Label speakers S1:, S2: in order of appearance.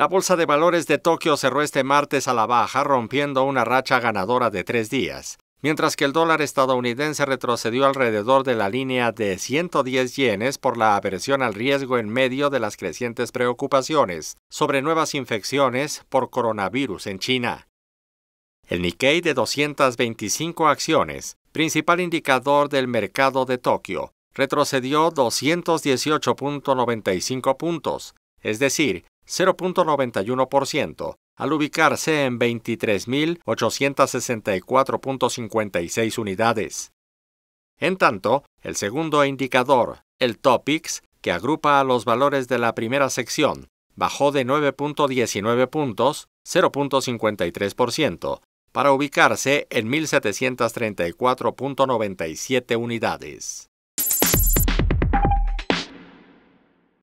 S1: La Bolsa de Valores de Tokio cerró este martes a la baja, rompiendo una racha ganadora de tres días, mientras que el dólar estadounidense retrocedió alrededor de la línea de 110 yenes por la aversión al riesgo en medio de las crecientes preocupaciones sobre nuevas infecciones por coronavirus en China. El Nikkei de 225 acciones, principal indicador del mercado de Tokio, retrocedió 218.95 puntos, es decir, 0.91%, al ubicarse en 23.864.56 unidades. En tanto, el segundo indicador, el Topics, que agrupa a los valores de la primera sección, bajó de 9.19 puntos, 0.53%, para ubicarse en 1.734.97 unidades.